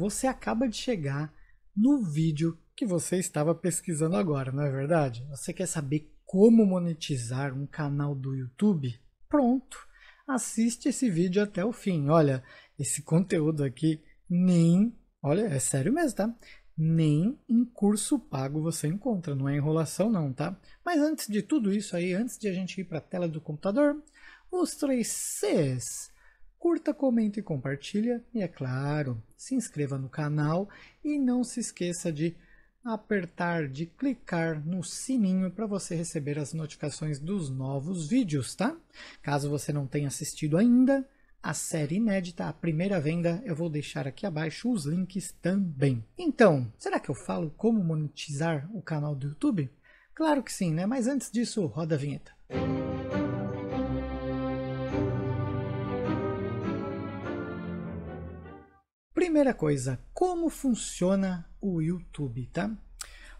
você acaba de chegar no vídeo que você estava pesquisando agora, não é verdade? Você quer saber como monetizar um canal do YouTube? Pronto! Assiste esse vídeo até o fim. Olha, esse conteúdo aqui nem, olha, é sério mesmo, tá? Nem em curso pago você encontra, não é enrolação não, tá? Mas antes de tudo isso aí, antes de a gente ir para a tela do computador, os três Cs curta, comenta e compartilha. E é claro, se inscreva no canal e não se esqueça de apertar, de clicar no sininho para você receber as notificações dos novos vídeos, tá? Caso você não tenha assistido ainda, a série inédita, a primeira venda, eu vou deixar aqui abaixo os links também. Então, será que eu falo como monetizar o canal do YouTube? Claro que sim, né? Mas antes disso, roda a vinheta. Música Primeira coisa, como funciona o YouTube, tá?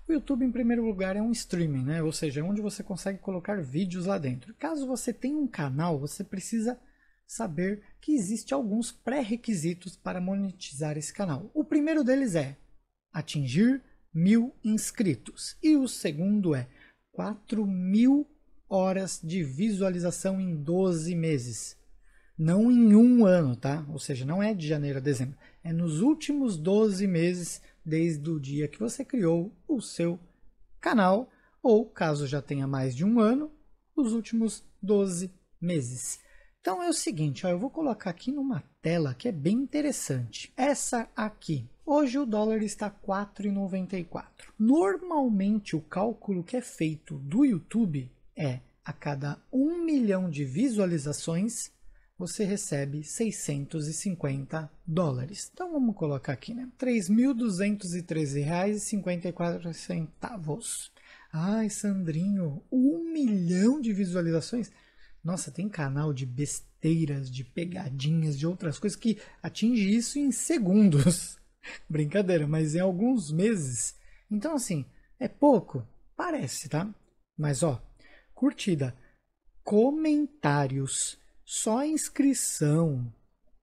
O YouTube, em primeiro lugar, é um streaming, né? Ou seja, onde você consegue colocar vídeos lá dentro. Caso você tenha um canal, você precisa saber que existe alguns pré-requisitos para monetizar esse canal. O primeiro deles é atingir mil inscritos e o segundo é 4 mil horas de visualização em 12 meses não em um ano, tá? Ou seja, não é de janeiro a dezembro, é nos últimos 12 meses desde o dia que você criou o seu canal, ou caso já tenha mais de um ano, os últimos 12 meses. Então é o seguinte, ó, eu vou colocar aqui numa tela que é bem interessante. Essa aqui. Hoje o dólar está 4,94. Normalmente o cálculo que é feito do YouTube é a cada um milhão de visualizações você recebe 650 dólares. Então vamos colocar aqui, né? R$ 3.213,54. Ai, Sandrinho, um milhão de visualizações? Nossa, tem canal de besteiras, de pegadinhas, de outras coisas que atinge isso em segundos. Brincadeira, mas em é alguns meses. Então, assim, é pouco? Parece, tá? Mas ó, curtida, comentários, só a inscrição,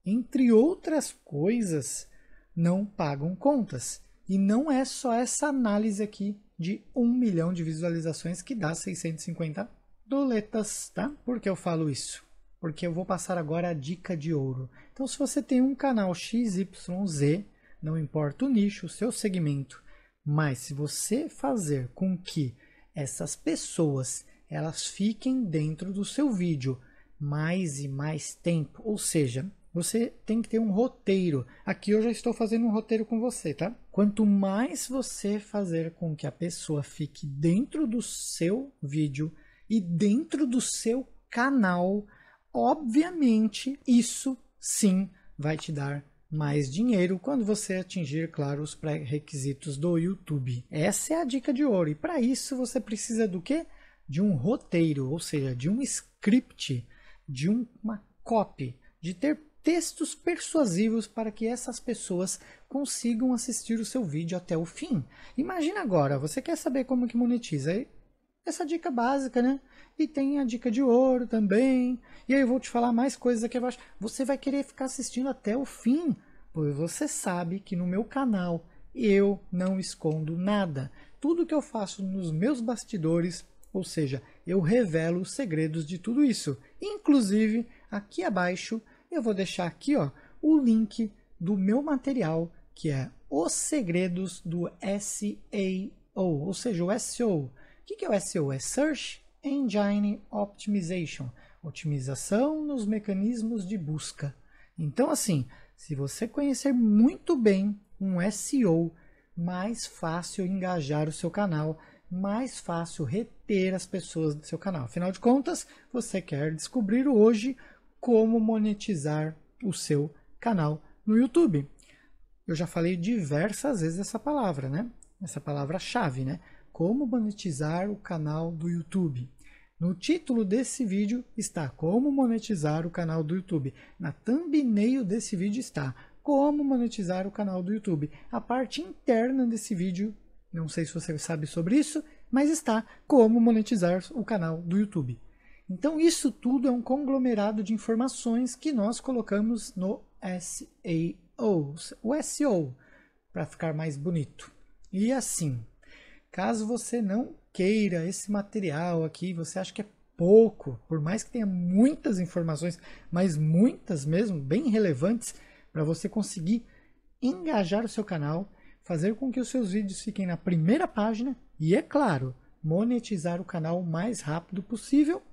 entre outras coisas, não pagam contas. E não é só essa análise aqui de um milhão de visualizações que dá 650 doletas, tá? Por que eu falo isso? Porque eu vou passar agora a dica de ouro. Então, se você tem um canal XYZ, não importa o nicho, o seu segmento, mas se você fazer com que essas pessoas elas fiquem dentro do seu vídeo, mais e mais tempo. Ou seja, você tem que ter um roteiro. Aqui eu já estou fazendo um roteiro com você, tá? Quanto mais você fazer com que a pessoa fique dentro do seu vídeo e dentro do seu canal, obviamente isso sim vai te dar mais dinheiro quando você atingir, claro, os pré-requisitos do YouTube. Essa é a dica de ouro. E para isso você precisa do quê? De um roteiro, ou seja, de um script de uma copy, de ter textos persuasivos para que essas pessoas consigam assistir o seu vídeo até o fim. Imagina agora, você quer saber como que monetiza? Essa dica básica, né? E tem a dica de ouro também. E aí eu vou te falar mais coisas aqui abaixo. Você vai querer ficar assistindo até o fim, pois você sabe que no meu canal eu não escondo nada. Tudo que eu faço nos meus bastidores ou seja, eu revelo os segredos de tudo isso. Inclusive, aqui abaixo, eu vou deixar aqui ó, o link do meu material, que é Os Segredos do SEO, ou seja, o SEO. O que é o SEO? É Search Engine Optimization, otimização nos mecanismos de busca. Então, assim, se você conhecer muito bem um SEO, mais fácil engajar o seu canal, mais fácil reter ter as pessoas do seu canal. Afinal de contas, você quer descobrir hoje como monetizar o seu canal no YouTube. Eu já falei diversas vezes essa palavra, né? Essa palavra-chave, né? Como monetizar o canal do YouTube. No título desse vídeo está Como monetizar o canal do YouTube. Na thumbnail desse vídeo está Como monetizar o canal do YouTube. A parte interna desse vídeo, não sei se você sabe sobre isso, mas está como monetizar o canal do YouTube. Então, isso tudo é um conglomerado de informações que nós colocamos no SEO, o SEO, para ficar mais bonito. E assim, caso você não queira esse material aqui, você acha que é pouco, por mais que tenha muitas informações, mas muitas mesmo, bem relevantes, para você conseguir engajar o seu canal, fazer com que os seus vídeos fiquem na primeira página e é claro, monetizar o canal o mais rápido possível,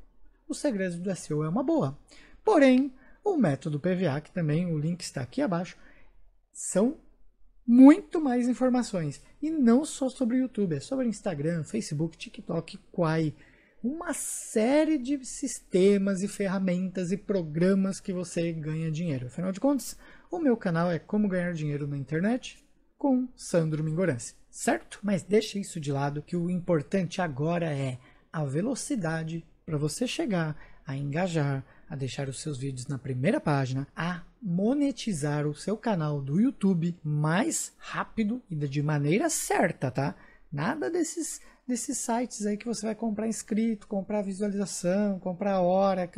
o segredo do SEO é uma boa. Porém, o método PVA, que também o link está aqui abaixo, são muito mais informações. E não só sobre YouTube, é sobre Instagram, Facebook, TikTok, Quai. Uma série de sistemas e ferramentas e programas que você ganha dinheiro. Afinal de contas, o meu canal é Como Ganhar Dinheiro na Internet com Sandro Mingorance, certo? Mas deixa isso de lado, que o importante agora é a velocidade para você chegar a engajar, a deixar os seus vídeos na primeira página, a monetizar o seu canal do YouTube mais rápido e de maneira certa, tá? Nada desses desses sites aí que você vai comprar inscrito, comprar visualização, comprar hora,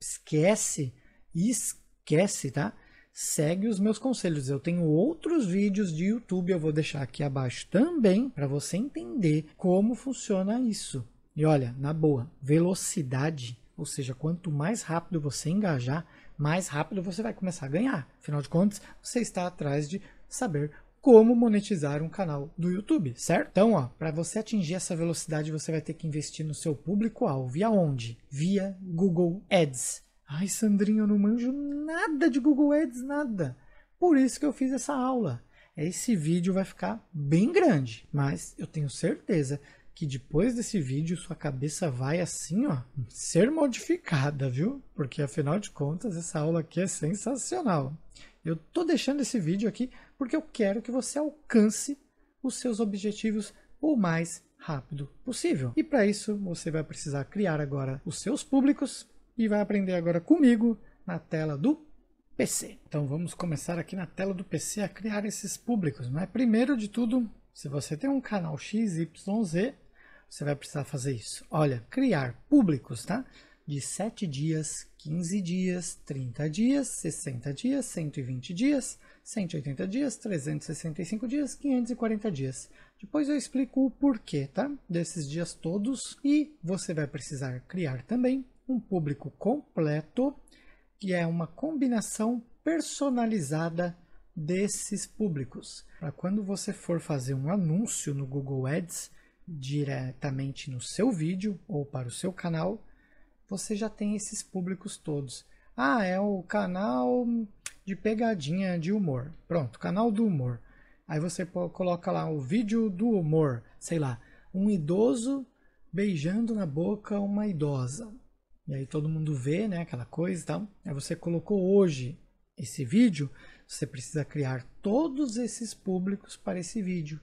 esquece, esquece, tá? segue os meus conselhos. Eu tenho outros vídeos de YouTube, eu vou deixar aqui abaixo também para você entender como funciona isso. E olha, na boa, velocidade, ou seja, quanto mais rápido você engajar, mais rápido você vai começar a ganhar. Afinal de contas, você está atrás de saber como monetizar um canal do YouTube, certo? Então, ó, para você atingir essa velocidade, você vai ter que investir no seu público-alvo. Via onde? Via Google Ads. Ai, Sandrinho, eu não manjo nada de Google Ads, nada. Por isso que eu fiz essa aula. Esse vídeo vai ficar bem grande, mas eu tenho certeza que depois desse vídeo sua cabeça vai assim, ó, ser modificada, viu? Porque afinal de contas essa aula aqui é sensacional. Eu tô deixando esse vídeo aqui porque eu quero que você alcance os seus objetivos o mais rápido possível. E para isso você vai precisar criar agora os seus públicos e vai aprender agora comigo na tela do PC. Então vamos começar aqui na tela do PC a criar esses públicos. Né? Primeiro de tudo, se você tem um canal XYZ, você vai precisar fazer isso. Olha, criar públicos, tá? De 7 dias, 15 dias, 30 dias, 60 dias, 120 dias, 180 dias, 365 dias, 540 dias. Depois eu explico o porquê, tá? Desses dias todos. E você vai precisar criar também um público completo, que é uma combinação personalizada desses públicos. Para quando você for fazer um anúncio no Google Ads diretamente no seu vídeo ou para o seu canal, você já tem esses públicos todos. Ah, é o canal de pegadinha de humor. Pronto, canal do humor. Aí você coloca lá o vídeo do humor, sei lá, um idoso beijando na boca uma idosa e aí todo mundo vê, né, aquela coisa e tal. Aí você colocou hoje esse vídeo, você precisa criar todos esses públicos para esse vídeo.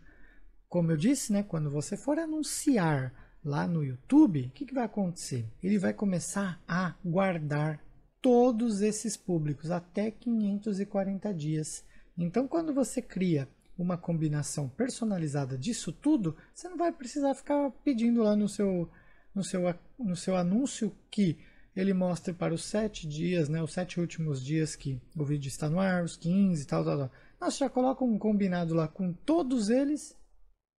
Como eu disse, né, quando você for anunciar lá no YouTube, o que, que vai acontecer? Ele vai começar a guardar todos esses públicos até 540 dias. Então, quando você cria uma combinação personalizada disso tudo, você não vai precisar ficar pedindo lá no seu no seu, no seu anúncio que ele mostra para os sete dias, né, os sete últimos dias que o vídeo está no ar, os 15 e tal, tal, tal. Nós já coloca um combinado lá com todos eles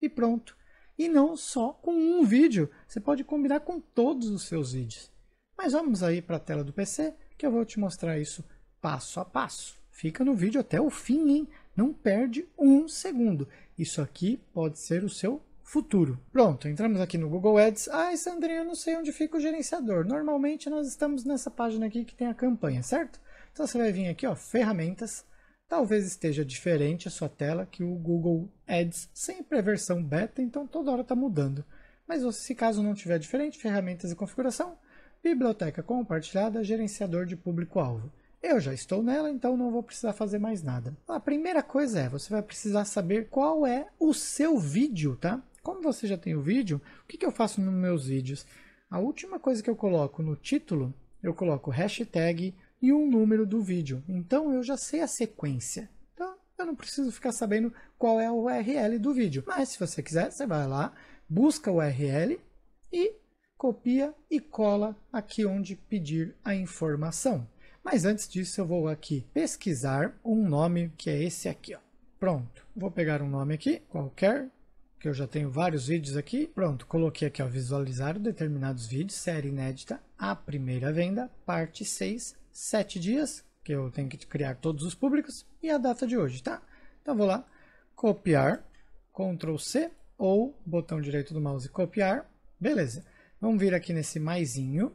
e pronto. E não só com um vídeo, você pode combinar com todos os seus vídeos. Mas vamos aí para a tela do PC que eu vou te mostrar isso passo a passo. Fica no vídeo até o fim, hein? Não perde um segundo. Isso aqui pode ser o seu futuro. Pronto, entramos aqui no Google Ads. Ah, Sandrinho, eu não sei onde fica o gerenciador. Normalmente nós estamos nessa página aqui que tem a campanha, certo? Então você vai vir aqui, ó, ferramentas. Talvez esteja diferente a sua tela, que o Google Ads sempre é versão beta, então toda hora está mudando. Mas se caso não tiver diferente, ferramentas e configuração, biblioteca compartilhada, gerenciador de público-alvo. Eu já estou nela, então não vou precisar fazer mais nada. A primeira coisa é, você vai precisar saber qual é o seu vídeo, tá? Como você já tem o vídeo, o que, que eu faço nos meus vídeos? A última coisa que eu coloco no título, eu coloco hashtag e um número do vídeo. Então eu já sei a sequência. Então eu não preciso ficar sabendo qual é a URL do vídeo. Mas se você quiser, você vai lá, busca o URL e copia e cola aqui onde pedir a informação. Mas antes disso eu vou aqui pesquisar um nome que é esse aqui. Ó. Pronto, vou pegar um nome aqui, qualquer, que eu já tenho vários vídeos aqui. Pronto, coloquei aqui, ó, visualizar determinados vídeos, série inédita, a primeira venda, parte 6, 7 dias, que eu tenho que criar todos os públicos, e a data de hoje, tá? Então vou lá, copiar, Ctrl C, ou botão direito do mouse copiar, beleza. Vamos vir aqui nesse maisinho,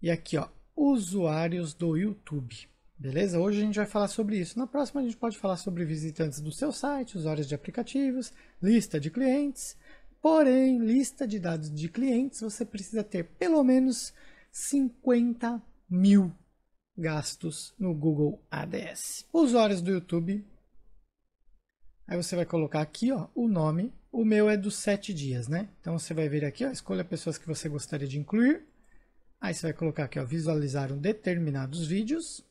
e aqui, ó, usuários do YouTube. Beleza? Hoje a gente vai falar sobre isso. Na próxima a gente pode falar sobre visitantes do seu site, usuários de aplicativos, lista de clientes. Porém, lista de dados de clientes você precisa ter pelo menos 50 mil gastos no Google ADS. Usuários do YouTube. Aí você vai colocar aqui ó, o nome. O meu é dos 7 dias, né? Então você vai vir aqui, ó, escolha pessoas que você gostaria de incluir. Aí você vai colocar aqui, ó, visualizaram determinados vídeos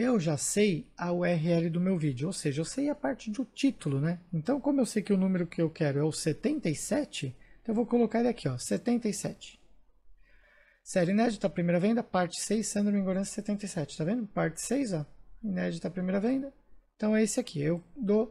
eu já sei a URL do meu vídeo, ou seja, eu sei a parte do título, né? Então, como eu sei que o número que eu quero é o 77, então eu vou colocar ele aqui, ó, 77. Série inédita, primeira venda, parte 6, Sandro Mingorance 77, tá vendo? Parte 6, ó, inédita, primeira venda. Então é esse aqui, eu dou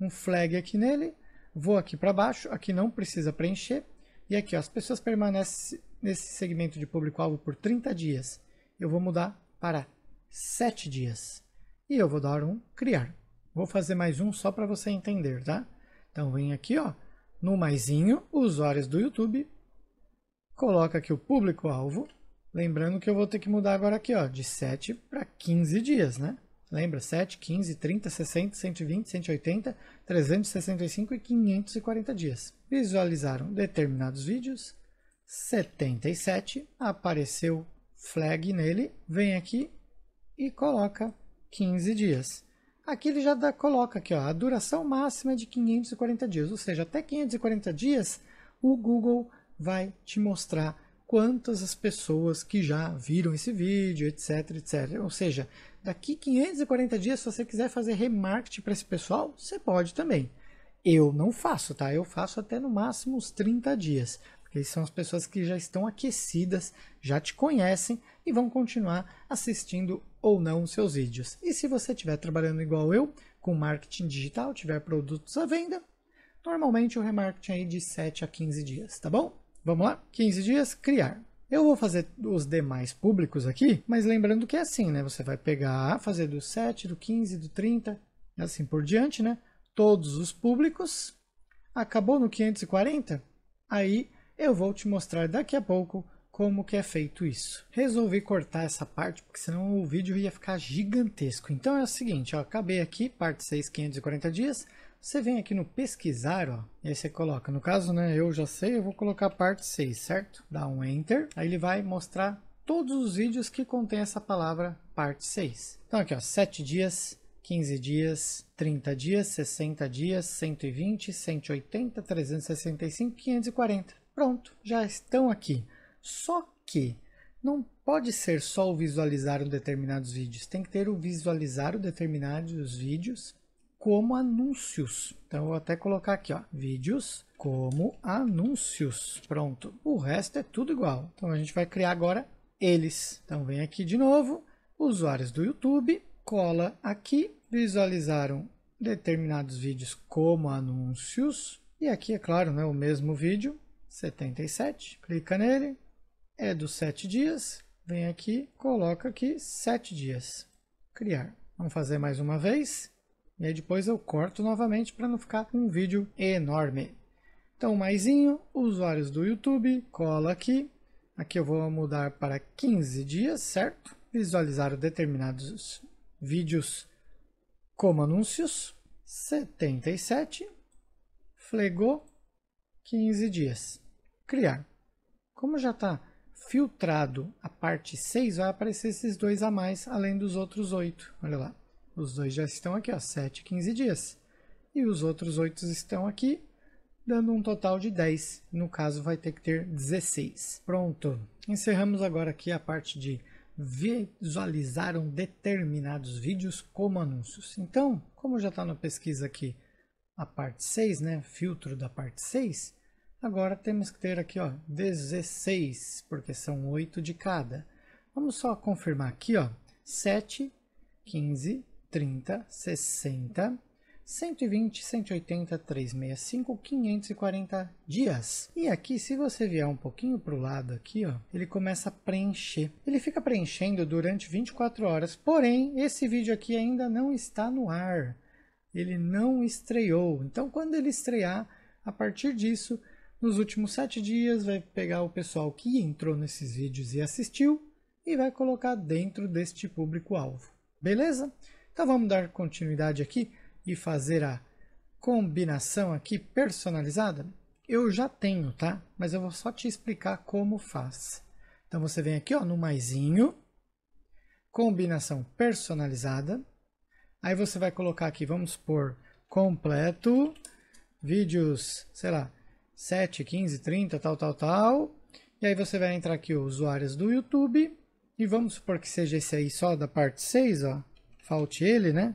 um flag aqui nele, vou aqui para baixo, aqui não precisa preencher, e aqui ó, as pessoas permanecem nesse segmento de público-alvo por 30 dias. Eu vou mudar para sete dias. E eu vou dar um criar. Vou fazer mais um só para você entender, tá? Então vem aqui, ó, no maisinho, usuários do YouTube, coloca aqui o público-alvo, lembrando que eu vou ter que mudar agora aqui, ó, de 7 para 15 dias, né? Lembra? 7, 15, 30, 60, 120, 180, 365 e 540 dias. Visualizaram determinados vídeos, 77, apareceu flag nele, vem aqui e coloca 15 dias. Aqui ele já dá, coloca aqui, ó, a duração máxima é de 540 dias, ou seja, até 540 dias o Google vai te mostrar quantas as pessoas que já viram esse vídeo, etc, etc. Ou seja, daqui 540 dias, se você quiser fazer remarketing para esse pessoal, você pode também. Eu não faço, tá? Eu faço até no máximo uns 30 dias. Eles são as pessoas que já estão aquecidas, já te conhecem e vão continuar assistindo ou não os seus vídeos. E se você estiver trabalhando igual eu, com marketing digital, tiver produtos à venda, normalmente o remarketing é de 7 a 15 dias, tá bom? Vamos lá? 15 dias, criar. Eu vou fazer os demais públicos aqui, mas lembrando que é assim, né? Você vai pegar, fazer do 7, do 15, do 30, assim por diante, né? Todos os públicos. Acabou no 540, aí eu vou te mostrar daqui a pouco como que é feito isso. Resolvi cortar essa parte, porque senão o vídeo ia ficar gigantesco. Então é o seguinte, ó, acabei aqui, parte 6, 540 dias. Você vem aqui no pesquisar, ó, e aí você coloca, no caso, né, eu já sei, eu vou colocar parte 6, certo? Dá um enter, aí ele vai mostrar todos os vídeos que contém essa palavra parte 6. Então aqui, ó, 7 dias, 15 dias, 30 dias, 60 dias, 120, 180, 365, 540. Pronto, já estão aqui. Só que não pode ser só o visualizar um determinados vídeos, tem que ter o visualizar determinados vídeos como anúncios. Então eu vou até colocar aqui, ó, vídeos como anúncios. Pronto. O resto é tudo igual. Então a gente vai criar agora eles. Então vem aqui de novo, usuários do YouTube, cola aqui, visualizaram determinados vídeos como anúncios. E aqui, é claro, né, o mesmo vídeo, 77, clica nele, é dos 7 dias, vem aqui, coloca aqui 7 dias, criar. Vamos fazer mais uma vez, e aí depois eu corto novamente para não ficar um vídeo enorme. Então, maisinho, usuários do YouTube, cola aqui, aqui eu vou mudar para 15 dias, certo? Visualizar determinados vídeos como anúncios, 77, flegou, 15 dias criar. Como já está filtrado a parte 6, vai aparecer esses dois a mais, além dos outros 8. Olha lá, os dois já estão aqui, ó, 7 15 dias. E os outros 8 estão aqui, dando um total de 10. No caso, vai ter que ter 16. Pronto, encerramos agora aqui a parte de visualizaram determinados vídeos como anúncios. Então, como já está na pesquisa aqui a parte 6, né, filtro da parte 6, Agora temos que ter aqui ó, 16, porque são 8 de cada. Vamos só confirmar aqui, ó, 7, 15, 30, 60, 120, 180, 365, 540 dias. E aqui, se você vier um pouquinho para o lado aqui, ó, ele começa a preencher. Ele fica preenchendo durante 24 horas, porém, esse vídeo aqui ainda não está no ar. Ele não estreou. Então, quando ele estrear, a partir disso, nos últimos sete dias, vai pegar o pessoal que entrou nesses vídeos e assistiu e vai colocar dentro deste público-alvo. Beleza? Então vamos dar continuidade aqui e fazer a combinação aqui personalizada. Eu já tenho, tá? Mas eu vou só te explicar como faz. Então você vem aqui ó, no maisinho, combinação personalizada. Aí você vai colocar aqui, vamos por completo, vídeos, sei lá, 7, 15, 30, tal, tal, tal. E aí você vai entrar aqui, usuários do YouTube. E vamos supor que seja esse aí só da parte 6, ó. Falte ele, né?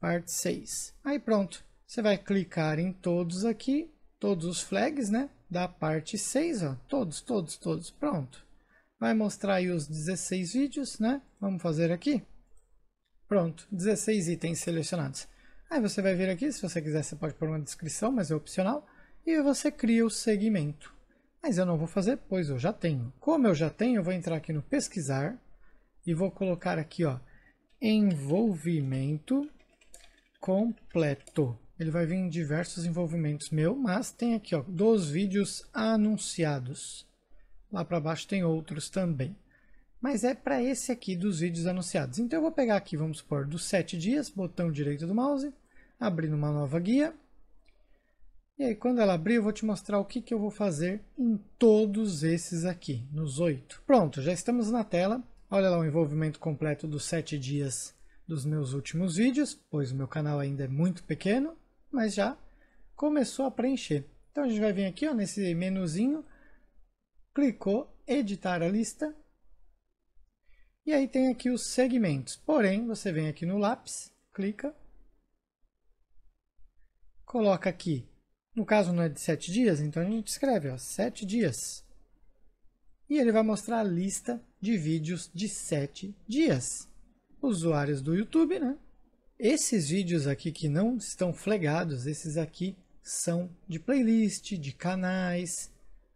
Parte 6. Aí pronto. Você vai clicar em todos aqui, todos os flags, né? Da parte 6, ó. Todos, todos, todos. Pronto. Vai mostrar aí os 16 vídeos, né? Vamos fazer aqui. Pronto, 16 itens selecionados. Aí você vai vir aqui, se você quiser você pode pôr uma descrição, mas é opcional e você cria o segmento. Mas eu não vou fazer, pois eu já tenho. Como eu já tenho, eu vou entrar aqui no pesquisar e vou colocar aqui ó, envolvimento completo. Ele vai vir em diversos envolvimentos meu, mas tem aqui ó, dos vídeos anunciados. Lá para baixo tem outros também. Mas é para esse aqui dos vídeos anunciados. Então eu vou pegar aqui, vamos supor, dos 7 dias, botão direito do mouse, abrir uma nova guia e aí quando ela abrir eu vou te mostrar o que, que eu vou fazer em todos esses aqui, nos oito. Pronto, já estamos na tela. Olha lá o envolvimento completo dos sete dias dos meus últimos vídeos, pois o meu canal ainda é muito pequeno, mas já começou a preencher. Então a gente vai vir aqui ó, nesse menuzinho, clicou editar a lista e aí tem aqui os segmentos. Porém, você vem aqui no lápis, clica, coloca aqui no caso não é de 7 dias, então a gente escreve 7 dias. E ele vai mostrar a lista de vídeos de 7 dias. Usuários do YouTube, né? Esses vídeos aqui que não estão flegados, esses aqui são de playlist, de canais,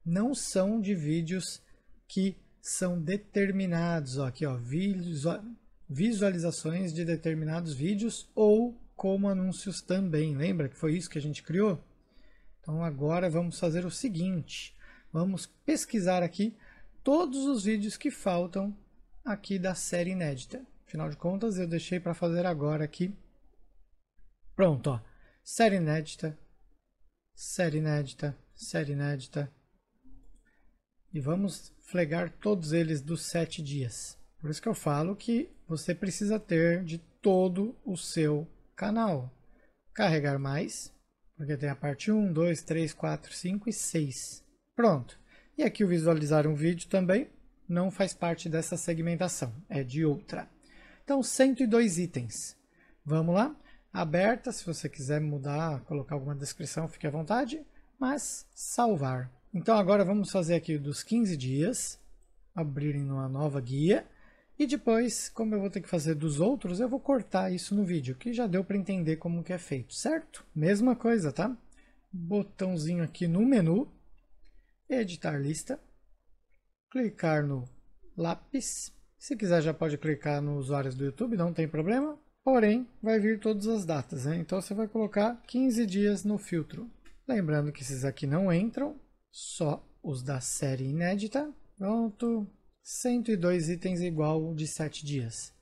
não são de vídeos que são determinados, ó, aqui ó, visualizações de determinados vídeos ou como anúncios também. Lembra que foi isso que a gente criou? Então agora vamos fazer o seguinte, vamos pesquisar aqui todos os vídeos que faltam aqui da série inédita. Afinal de contas, eu deixei para fazer agora aqui. Pronto, ó. série inédita, série inédita, série inédita. E vamos flegar todos eles dos sete dias. Por isso que eu falo que você precisa ter de todo o seu canal. Carregar mais, porque tem a parte 1, 2, 3, 4, 5 e 6. Pronto. E aqui o visualizar um vídeo também não faz parte dessa segmentação, é de outra. Então, 102 itens. Vamos lá? Aberta, se você quiser mudar, colocar alguma descrição, fique à vontade. Mas, salvar. Então, agora vamos fazer aqui dos 15 dias. Abrir em uma nova guia. E depois, como eu vou ter que fazer dos outros, eu vou cortar isso no vídeo, que já deu para entender como que é feito, certo? Mesma coisa, tá? Botãozinho aqui no menu, editar lista, clicar no lápis. Se quiser já pode clicar nos usuários do YouTube, não tem problema. Porém, vai vir todas as datas, né? então você vai colocar 15 dias no filtro. Lembrando que esses aqui não entram, só os da série inédita. Pronto, 102 itens igual de 7 dias.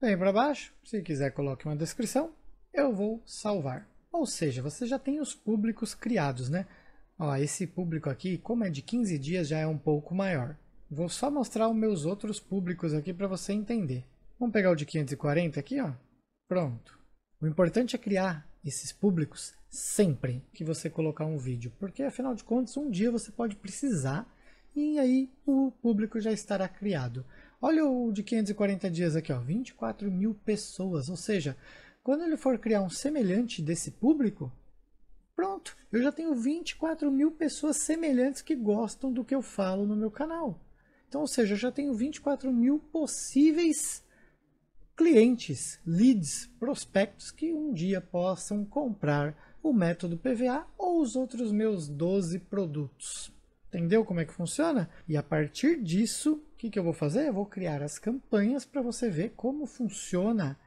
Vem para baixo, se quiser coloque uma descrição, eu vou salvar. Ou seja, você já tem os públicos criados, né? Ó, esse público aqui, como é de 15 dias, já é um pouco maior. Vou só mostrar os meus outros públicos aqui para você entender. Vamos pegar o de 540 aqui, ó. Pronto. O importante é criar esses públicos sempre que você colocar um vídeo, porque afinal de contas, um dia você pode precisar e aí o público já estará criado. Olha o de 540 dias aqui, ó, 24 mil pessoas, ou seja, quando ele for criar um semelhante desse público, pronto, eu já tenho 24 mil pessoas semelhantes que gostam do que eu falo no meu canal. Então, ou seja, eu já tenho 24 mil possíveis clientes, leads, prospectos que um dia possam comprar o método PVA ou os outros meus 12 produtos. Entendeu como é que funciona? E a partir disso, o que, que eu vou fazer? Eu vou criar as campanhas para você ver como funciona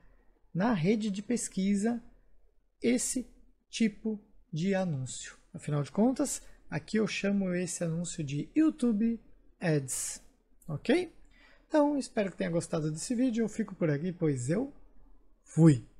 na rede de pesquisa esse tipo de anúncio. Afinal de contas, aqui eu chamo esse anúncio de YouTube Ads, ok? Então, espero que tenha gostado desse vídeo. Eu fico por aqui, pois eu fui!